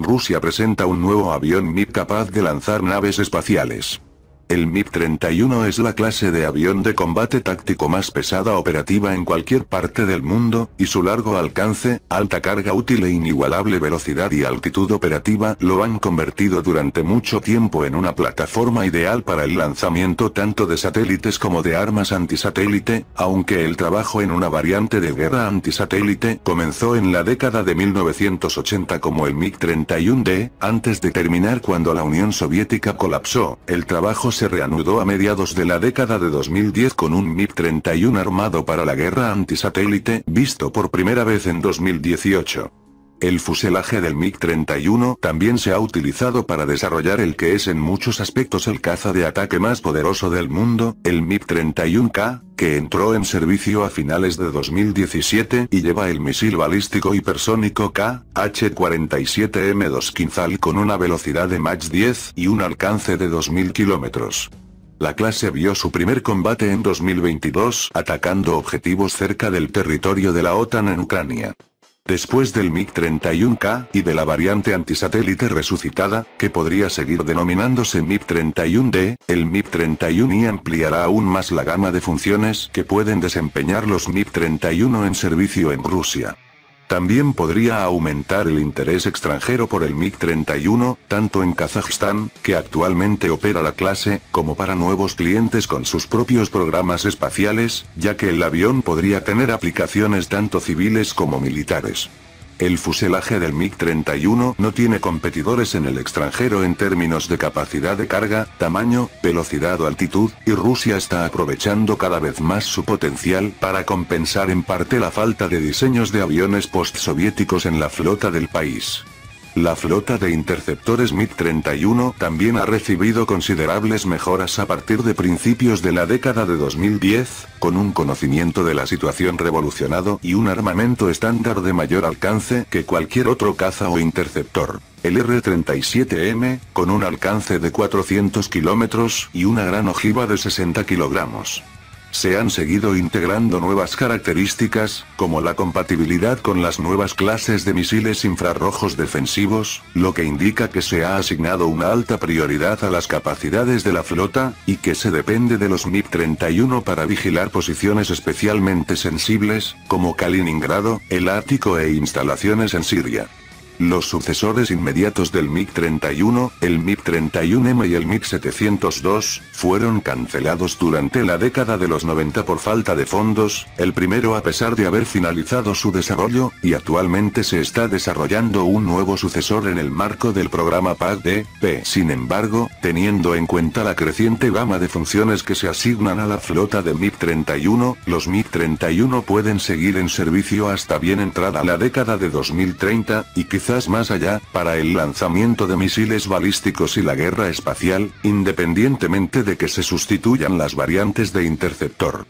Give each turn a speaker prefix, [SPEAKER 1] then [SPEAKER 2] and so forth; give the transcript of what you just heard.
[SPEAKER 1] Rusia presenta un nuevo avión MiG capaz de lanzar naves espaciales. El MiG-31 es la clase de avión de combate táctico más pesada operativa en cualquier parte del mundo, y su largo alcance, alta carga útil e inigualable velocidad y altitud operativa lo han convertido durante mucho tiempo en una plataforma ideal para el lanzamiento tanto de satélites como de armas antisatélite, aunque el trabajo en una variante de guerra antisatélite comenzó en la década de 1980 como el MiG-31D, antes de terminar cuando la Unión Soviética colapsó, el trabajo se reanudó a mediados de la década de 2010 con un MiG-31 armado para la guerra antisatélite, visto por primera vez en 2018. El fuselaje del MiG-31 también se ha utilizado para desarrollar el que es en muchos aspectos el caza de ataque más poderoso del mundo, el MiG-31K, que entró en servicio a finales de 2017 y lleva el misil balístico hipersónico KH-47M2 Kinzhal con una velocidad de Mach 10 y un alcance de 2.000 kilómetros. La clase vio su primer combate en 2022 atacando objetivos cerca del territorio de la OTAN en Ucrania. Después del MiG-31K, y de la variante antisatélite resucitada, que podría seguir denominándose MiG-31D, el MiG-31I ampliará aún más la gama de funciones que pueden desempeñar los MiG-31 en servicio en Rusia. También podría aumentar el interés extranjero por el MiG-31, tanto en Kazajistán, que actualmente opera la clase, como para nuevos clientes con sus propios programas espaciales, ya que el avión podría tener aplicaciones tanto civiles como militares. El fuselaje del MiG-31 no tiene competidores en el extranjero en términos de capacidad de carga, tamaño, velocidad o altitud, y Rusia está aprovechando cada vez más su potencial para compensar en parte la falta de diseños de aviones postsoviéticos en la flota del país. La flota de interceptores MiG-31 también ha recibido considerables mejoras a partir de principios de la década de 2010, con un conocimiento de la situación revolucionado y un armamento estándar de mayor alcance que cualquier otro caza o interceptor. El R-37M, con un alcance de 400 kilómetros y una gran ojiva de 60 kilogramos. Se han seguido integrando nuevas características, como la compatibilidad con las nuevas clases de misiles infrarrojos defensivos, lo que indica que se ha asignado una alta prioridad a las capacidades de la flota, y que se depende de los MiP 31 para vigilar posiciones especialmente sensibles, como Kaliningrado, el Ártico e instalaciones en Siria. Los sucesores inmediatos del MiG-31, el MiG-31M y el MiG-702, fueron cancelados durante la década de los 90 por falta de fondos, el primero a pesar de haber finalizado su desarrollo, y actualmente se está desarrollando un nuevo sucesor en el marco del programa pac P. Sin embargo, teniendo en cuenta la creciente gama de funciones que se asignan a la flota de MiG-31, los MiG-31 pueden seguir en servicio hasta bien entrada la década de 2030, y quizá más allá, para el lanzamiento de misiles balísticos y la guerra espacial, independientemente de que se sustituyan las variantes de interceptor.